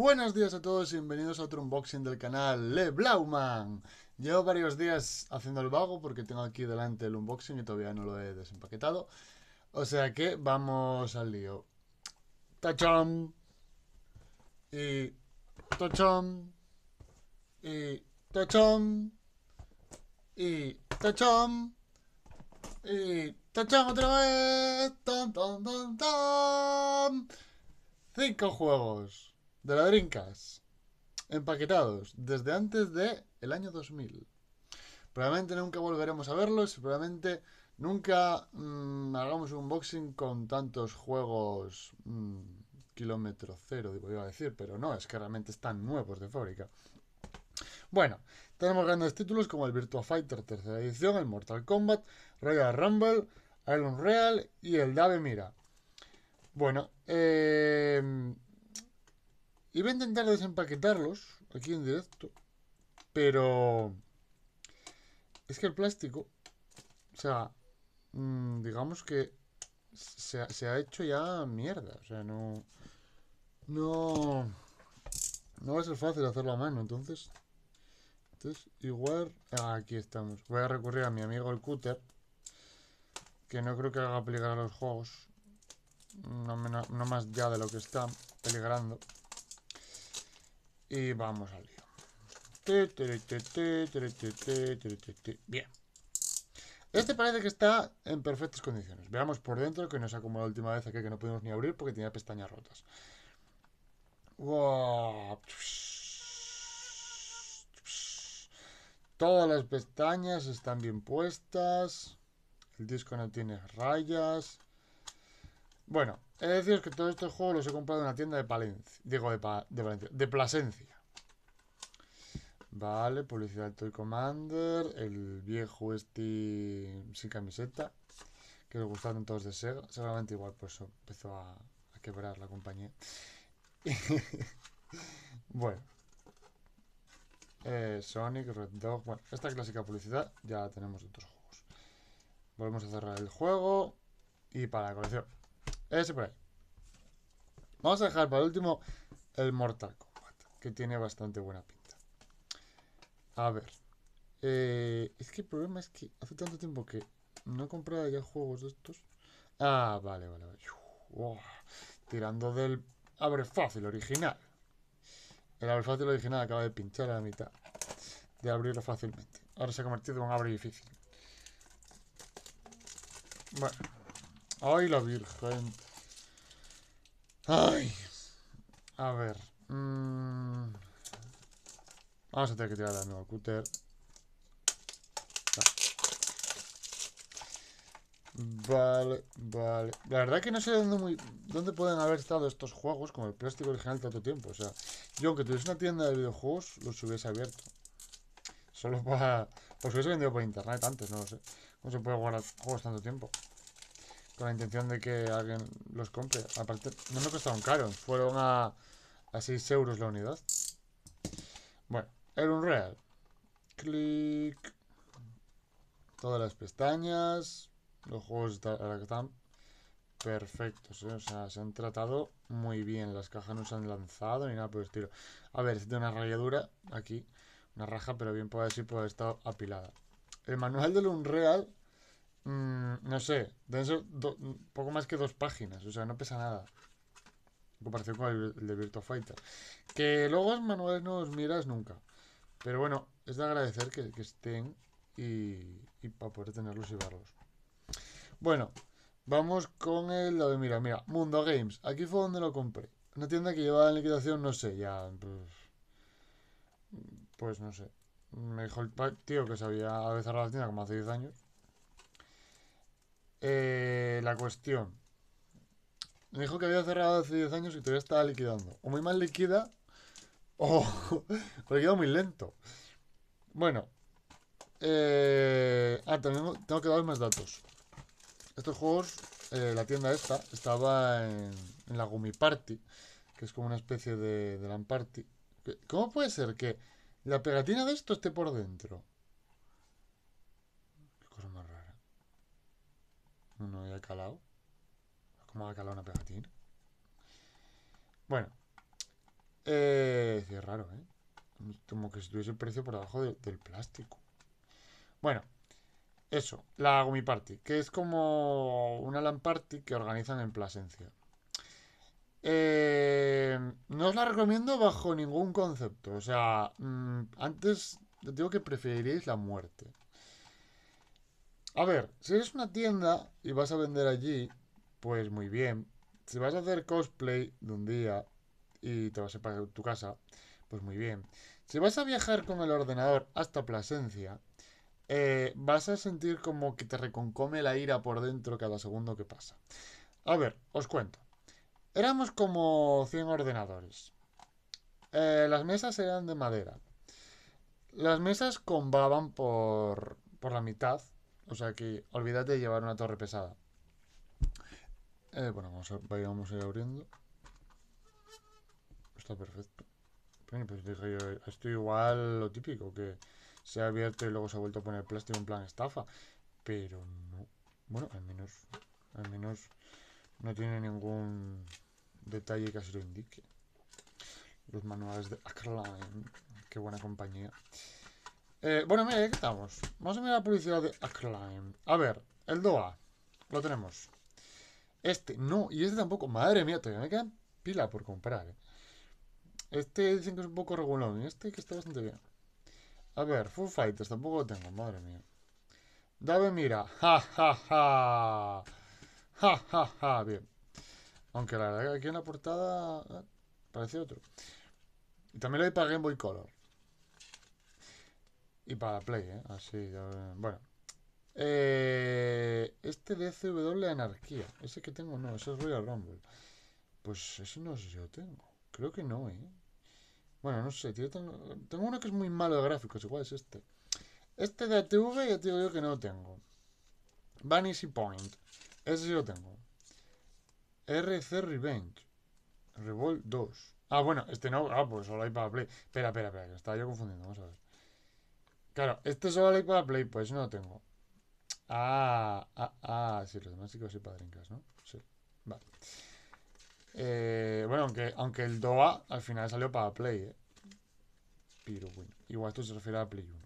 Buenos días a todos y bienvenidos a otro unboxing del canal Le Blauman. Llevo varios días haciendo el vago porque tengo aquí delante el unboxing y todavía no lo he desempaquetado. O sea que vamos al lío. Tachón. Y tachón. Y tachón. Y tachón. Y tachón otra vez. Tom, tom, tom, tom. Cinco juegos de la Drinkas, empaquetados desde antes del el año 2000. Probablemente nunca volveremos a verlos, probablemente nunca mm, hagamos un unboxing con tantos juegos mm, kilómetro cero, digo, iba a decir, pero no, es que realmente están nuevos de fábrica. Bueno, tenemos grandes títulos como el Virtua Fighter tercera edición, el Mortal Kombat, Royal Rumble, Iron Real y el Dave Mira. Bueno, eh, Iba a intentar desempaquetarlos aquí en directo, pero es que el plástico, o sea, mm, digamos que se, ha, hecho ya mierda. O sea, no, no, no va a ser fácil hacerlo a mano. Entonces, entonces igual aquí estamos. Voy a recurrir a mi amigo el cúter, que no creo que haga peligrar a los juegos. no más ya de lo que está peligrando. Y vamos al lío. Bien. Este parece que está en perfectas condiciones. Veamos por dentro, que nos ha la última vez aquí que no pudimos ni abrir porque tenía pestañas rotas. Todas las pestañas están bien puestas. El disco no tiene rayas. Bueno, de decir, que todos estos juegos los he comprado en una tienda de Palencia. Digo, de, Palencia, de Plasencia. Vale, publicidad de Toy Commander. El viejo este sin camiseta. Que le gustaron todos de Sega. Seguramente igual por pues eso empezó a, quebrar la compañía. bueno. Eh, Sonic, Red Dog. Bueno, esta clásica publicidad ya la tenemos de otros juegos. Volvemos a cerrar el juego. Y para la colección. Ese por ahí. Vamos a dejar para el último el Mortal Kombat, que tiene bastante buena pinta. A ver. Eh, es que el problema es que hace tanto tiempo que no he comprado ya juegos de estos. Ah, vale, vale, vale. Tirando del abre fácil original. El abre fácil original acaba de pinchar a la mitad. De abrirlo fácilmente. Ahora se ha convertido en un abre difícil. Bueno, Ay, la Virgen. Ay. A ver. Mm. Vamos a tener que tirar de nuevo cúter. Vale, vale. La verdad que no sé dónde, muy, dónde pueden haber estado estos juegos como el plástico original tanto tiempo. O sea, yo aunque tuviese una tienda de videojuegos, los hubiese abierto. Solo para... Los hubiese vendido por internet antes, no lo sé. No se puede guardar juegos tanto tiempo con la intención de que alguien los compre. Aparte, no me costaron caro. fueron a, 6 euros la unidad. Bueno, El Unreal. Clic. Todas las pestañas. Los juegos están perfectos, eh, o sea, se han tratado muy bien, las cajas no se han lanzado ni nada por el estilo. A ver, es de una rayadura aquí, una raja, pero bien puede decir por haber estado apilada. El manual del Unreal Mm, no sé, de eso poco más que dos páginas, o sea, no pesa nada. En comparación con el, de Virtua Fighter. Que luego manuales no los miras nunca. Pero bueno, es de agradecer que, estén y, para poder tenerlos y verlos. Bueno, vamos con el lado de mira. Mira, Mundo Games. Aquí fue donde lo compré. Una tienda que llevaba en liquidación, no sé, ya. Pues, pues no sé. Me dijo el tío que sabía a cerrado la tienda como hace 10 años. Eh, la cuestión. Me dijo que había cerrado hace 10 años y todavía estaba liquidando. O muy mal liquida, o, o muy lento. Bueno. Eh, ah, también tengo que dar más datos. Estos juegos, eh, la tienda esta, estaba en, la Gumi Party, que es como una especie de, de Party. ¿Cómo puede ser que la pegatina de esto esté por dentro? uno había calado. ¿Cómo ha calado una pegatina? Bueno. Eh, es raro, ¿eh? Como que si tuviese el precio por debajo del plástico. Bueno. Eso, la Gumi Party, que es como una lamparty que organizan en Plasencia. Eh, no os la recomiendo bajo ningún concepto. O sea, mm, antes digo que preferiréis la muerte. A ver, si eres una tienda y vas a vender allí, pues muy bien. Si vas a hacer cosplay de un día y te vas a pagar tu casa, pues muy bien. Si vas a viajar con el ordenador hasta Plasencia, eh, vas a sentir como que te reconcome la ira por dentro cada segundo que pasa. A ver, os cuento. Éramos como 100 ordenadores. Eh, las mesas eran de madera. Las mesas combaban por, por la mitad o sea que olvídate de llevar una torre pesada. Eh, bueno, vamos a, ir abriendo. Está perfecto. Bueno, pues yo, igual lo típico, que se ha abierto y luego se ha vuelto a poner plástico en plan estafa. Pero no. Bueno, al menos, al menos no tiene ningún detalle que así lo indique. Los manuales de Ackerline, qué buena compañía. Eh, bueno, mira, ¿qué estamos? Vamos a mirar la publicidad de Acclaim. A ver, el DOA. Lo tenemos. Este, no, y este tampoco. Madre mía, todavía me quedan pila por comprar. Eh. Este dicen que es un poco regulón. Y este que está bastante bien. A ver, Full Fighters, tampoco lo tengo, madre mía. Dave mira. Ja, ja, ja. Ja, ja, ja. Bien. Aunque la verdad que aquí en la portada. Eh, parece otro. Y también lo hay para Game Boy Color. Y para Play, ¿eh? Así, bueno. Eh, este de CW Anarquía. Ese que tengo no, ese es Royal Rumble. Pues ese no sé si lo tengo. Creo que no, ¿eh? Bueno, no sé, tío. Tengo, uno que es muy malo de gráficos, igual es este. Este de ATV ya te digo yo que no lo tengo. Vanity Point. Ese sí lo tengo. RC Revenge. Revolt 2. Ah, bueno, este no. Ah, pues solo hay para Play. Espera, espera, espera, que estaba yo confundiendo. Vamos a ver. Claro, ¿este solo hay para Play? Pues no lo tengo. Ah, ah, ah, sí, los demás sí que para ¿no? Sí, vale. Eh, bueno, aunque, aunque el DOA al final salió para Play, ¿eh? Pero bueno, igual esto se refiere a Play 1.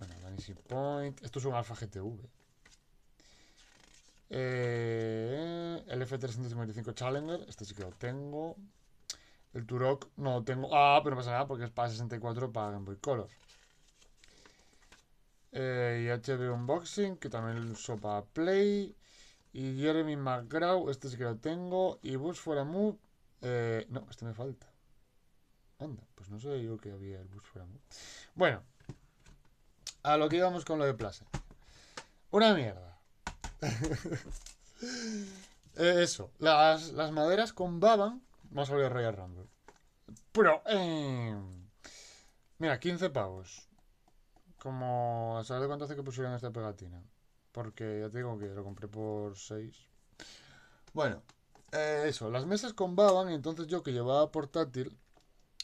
Bueno, Vanishing Point. Esto es un Alpha GTV. Eh, el F355 Challenger, este sí que lo tengo. El Turok no lo tengo. Ah, pero no pasa nada porque es para 64 para Game Boy Color. Eh, y HB Unboxing, que también lo para Play. Y Jeremy McGraw, este sí que lo tengo. Y Bush for a Eh, no, este me falta. Anda, pues no sé yo que había el Bush for a Bueno, a lo que íbamos con lo de Plaza. Una mierda. Eh, eso, las, las, maderas con baban. Vamos a ver Royal Rumble. Pero, mira, 15 pavos como... a de cuánto hace que pusieron esta pegatina? Porque ya te digo que lo compré por 6. Bueno, eh, eso, las mesas combaban y entonces yo que llevaba portátil,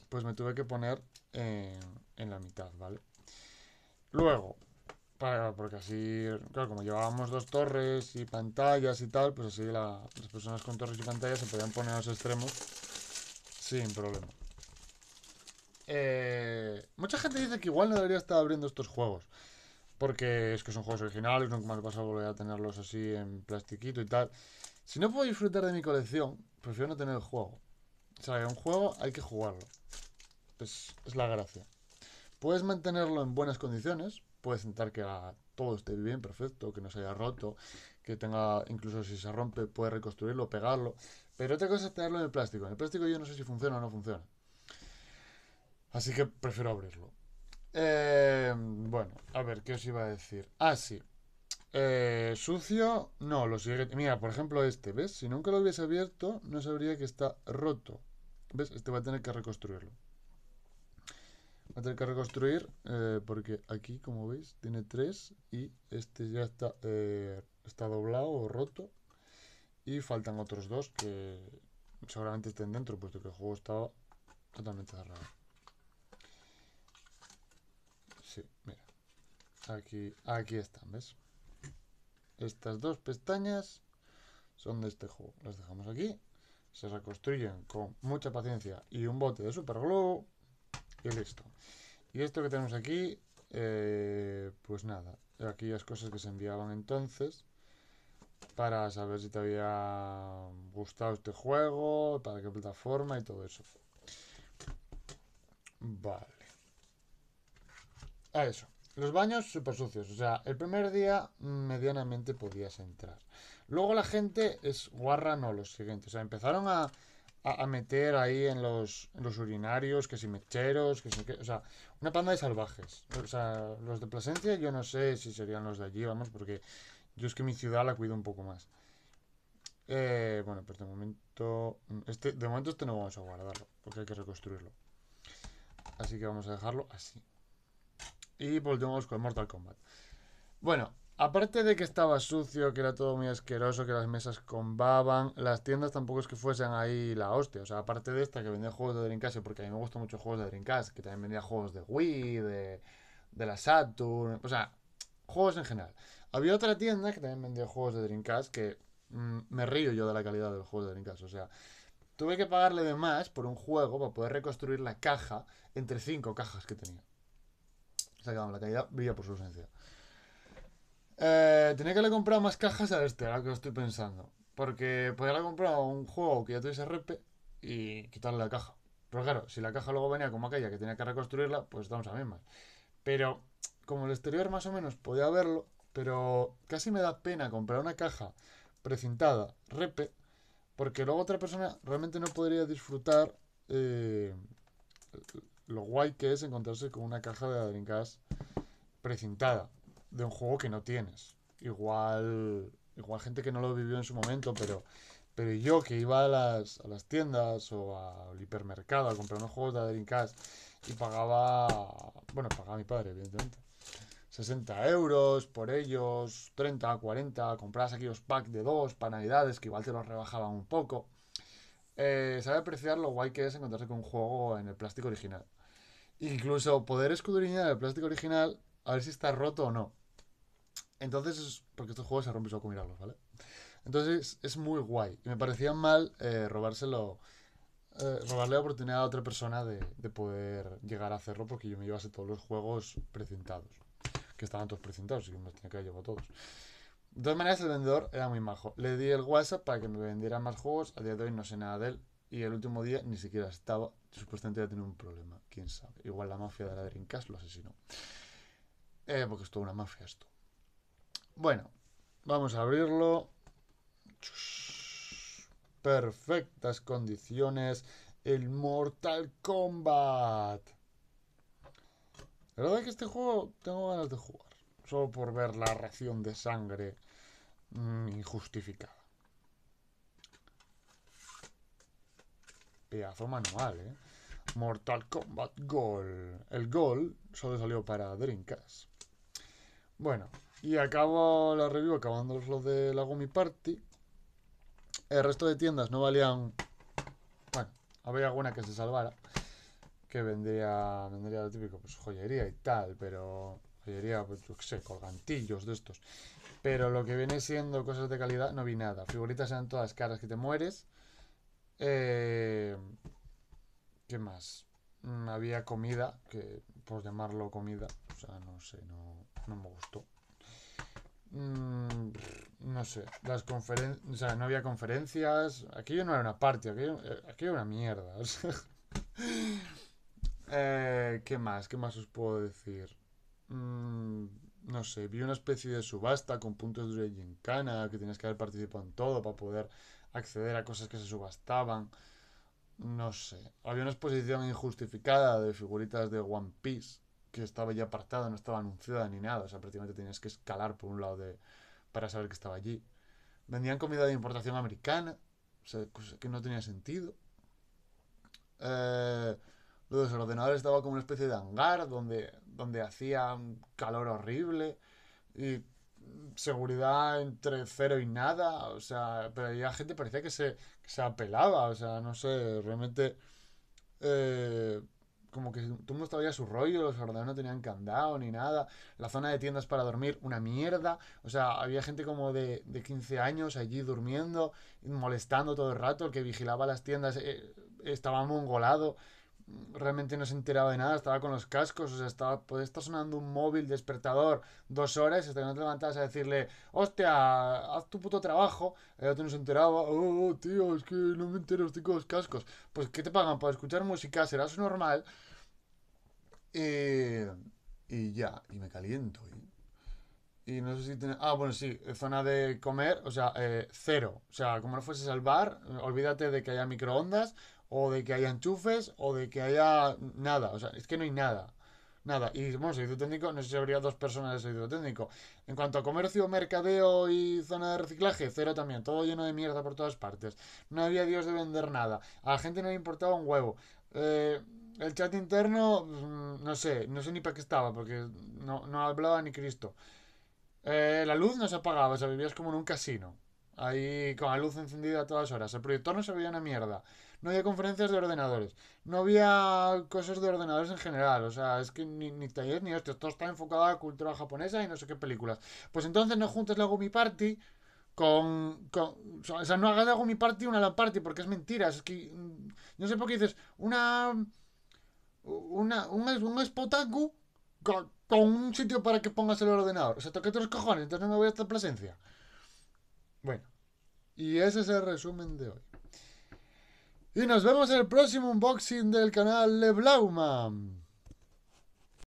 pues me tuve que poner en, la mitad, ¿vale? Luego, para, porque así, claro, como llevábamos dos torres y pantallas y tal, pues así las personas con torres y pantallas se podían poner a los extremos sin problema. Eh, mucha gente dice que igual no debería estar abriendo estos juegos. Porque es que son juegos originales, nunca me vas a volver a tenerlos así en plastiquito y tal. Si no puedo disfrutar de mi colección, prefiero no tener el juego. O sea, un juego hay que jugarlo. Es, es la gracia. Puedes mantenerlo en buenas condiciones, puedes intentar que todo esté bien, perfecto, que no se haya roto, que tenga, incluso si se rompe, puedes reconstruirlo, pegarlo. Pero otra cosa es tenerlo en el plástico. En el plástico yo no sé si funciona o no funciona. Así que prefiero abrirlo. Eh, bueno, a ver, ¿qué os iba a decir? Ah, sí. Eh, sucio, no, lo sigue. Mira, por ejemplo, este, ¿ves? Si nunca lo hubiese abierto, no sabría que está roto. ¿Ves? Este va a tener que reconstruirlo. Va a tener que reconstruir eh, porque aquí, como veis, tiene tres y este ya está, está doblado o roto. Y faltan otros dos que seguramente estén dentro, puesto que el juego estaba totalmente cerrado. Aquí, aquí están, ¿ves? Estas dos pestañas son de este juego. Las dejamos aquí. Se reconstruyen con mucha paciencia y un bote de super globo Y listo. Y esto que tenemos aquí, eh, pues nada. Aquellas cosas que se enviaban entonces para saber si te había gustado este juego, para qué plataforma y todo eso. Vale. A eso. Los baños súper sucios. O sea, el primer día medianamente podías entrar. Luego la gente es guarra, no, los siguientes. O sea, empezaron a, meter ahí en los, urinarios, que si mecheros, que si... o sea, una panda de salvajes. O sea, los de Plasencia yo no sé si serían los de allí, vamos, porque yo es que mi ciudad la cuido un poco más. Eh, bueno, pues de momento... Este, de momento este no vamos a guardarlo, porque hay que reconstruirlo. Así que vamos a dejarlo así. Y volvemos con Mortal Kombat. Bueno, aparte de que estaba sucio, que era todo muy asqueroso, que las mesas combaban, las tiendas tampoco es que fuesen ahí la hostia. O sea, aparte de esta que vendía juegos de Dreamcast, porque a mí me gustan mucho juegos de Dreamcast, que también vendía juegos de Wii, de, la Saturn, o sea, juegos en general. Había otra tienda que también vendía juegos de Dreamcast que mm, me río yo de la calidad de los juegos de Dreamcast. O sea, tuve que pagarle de más por un juego para poder reconstruir la caja entre cinco cajas que tenía. Se la caída brilla por su ausencia. Eh, tenía que haber comprado más cajas a este, ahora que lo estoy pensando. Porque podría haber comprado un juego que ya tuviese repe y quitarle la caja. Pero claro, si la caja luego venía como aquella que tenía que reconstruirla, pues estamos a más. Pero como el exterior más o menos podía verlo, pero casi me da pena comprar una caja precintada, repe, porque luego otra persona realmente no podría disfrutar eh, lo guay que es encontrarse con una caja de Cash precintada de un juego que no tienes. Igual, igual gente que no lo vivió en su momento, pero, pero yo que iba a las, tiendas o al hipermercado a comprar unos juegos de Cash y pagaba, bueno, pagaba mi padre, evidentemente. 60 euros por ellos, 30, 40, comprabas aquellos los pack de dos para navidades que igual te los rebajaban un poco. Eh, sabe apreciar lo guay que es encontrarse con un juego en el plástico original. Incluso poder escudriñar el plástico original a ver si está roto o no. Entonces, porque estos juegos se rompen solo con mirarlos, ¿vale? Entonces es muy guay. Y me parecía mal eh, robárselo. Eh, robarle la oportunidad a otra persona de, poder llegar a hacerlo porque yo me llevase todos los juegos presentados Que estaban todos presentados y me los tenía que llevar todos. De todas maneras, el vendedor era muy majo. Le di el WhatsApp para que me vendiera más juegos. A día de hoy no sé nada de él. Y el último día ni siquiera estaba supuestamente ya tiene un problema, quién sabe. Igual la mafia de la Dreamcast lo asesinó. Eh, porque es toda una mafia esto. Bueno, vamos a abrirlo. Perfectas condiciones. El Mortal Kombat. La verdad es que este juego tengo ganas de jugar. Solo por ver la reacción de sangre mm, injustificada. Pedazo manual, ¿eh? Mortal Kombat Goal. El Goal solo salió para Dreamcast. Bueno, y acabo la review acabando los de la Gummy Party. El resto de tiendas no valían. Bueno, había alguna que se salvara. Que vendría, vendría lo típico, pues joyería y tal, pero. Joyería, pues yo qué sé, colgantillos de estos. Pero lo que viene siendo cosas de calidad, no vi nada. Figuritas eran todas caras que te mueres. Eh ¿Qué más? Mm, había comida, que por llamarlo comida, o sea, no sé, no, no me gustó. Mm, no sé, las conferencias, o sea, no había conferencias, aquello no era una parte, eh, aquello, era una mierda. Eh, ¿Qué más? ¿Qué más os puedo decir? Mm, no sé, vi una especie de subasta con puntos de gincana, que tenías que haber participado en todo para poder acceder a cosas que se subastaban. No sé. Había una exposición injustificada de figuritas de One Piece que estaba ya apartada, no estaba anunciada ni nada. O sea, prácticamente tenías que escalar por un lado de, para saber que estaba allí. Vendían comida de importación americana, o sea, cosa que no tenía sentido. Eh, los ordenadores estaba como una especie de hangar donde, donde hacía un calor horrible y seguridad entre cero y nada, o sea, pero había gente parecía que se, apelaba, o sea, no sé, realmente eh, como que todo mundo estaba ya su rollo, los ordenadores no tenían candado ni nada, la zona de tiendas para dormir, una mierda, o sea, había gente como de, de 15 años allí durmiendo, molestando todo el rato, el que vigilaba las tiendas eh, estaba mongolado, realmente no se enteraba de nada, estaba con los cascos, o sea, estaba, puede estar sonando un móvil despertador dos horas, hasta que no te levantabas a decirle, hostia, haz tu puto trabajo, el no se enteraba, oh, tío, es que no me entero, estoy con los cascos. Pues, ¿qué te pagan? Para escuchar música, será eso normal. Eh, y ya, y me caliento. Y, y no sé si tiene... Ah, bueno, sí, zona de comer, o sea, eh, cero. O sea, como no fuese al bar, olvídate de que haya microondas, o de que haya enchufes, o de que haya nada. O sea, es que no hay nada. Nada. Y bueno, servicio técnico, no sé si habría dos personas de servicio técnico. En cuanto a comercio, mercadeo y zona de reciclaje, cero también. Todo lleno de mierda por todas partes. No había Dios de vender nada. A la gente no le importaba un huevo. Eh, el chat interno, mm, no sé, no sé ni para qué estaba, porque no, hablaba ni Cristo. Eh, la luz no se apagaba, o sea, vivías como en un casino. Ahí con la luz encendida a todas horas. El proyector no se veía una mierda no había conferencias de ordenadores, no había cosas de ordenadores en general, o sea, es que ni, ni talleres ni esto todo está enfocado a la cultura japonesa y no sé qué películas. Pues entonces no juntes la Gumi Party con, O sea, no hagas la Gumi Party una la Party, porque es mentira, es que... Mm, no sé por qué dices, una... Una, un, un spotaku con, un sitio para que pongas el ordenador. O sea, toqué los cojones, entonces no me voy a esta presencia Bueno, y ese es el resumen de hoy. Y nos vemos en el próximo unboxing del canal Leblauman.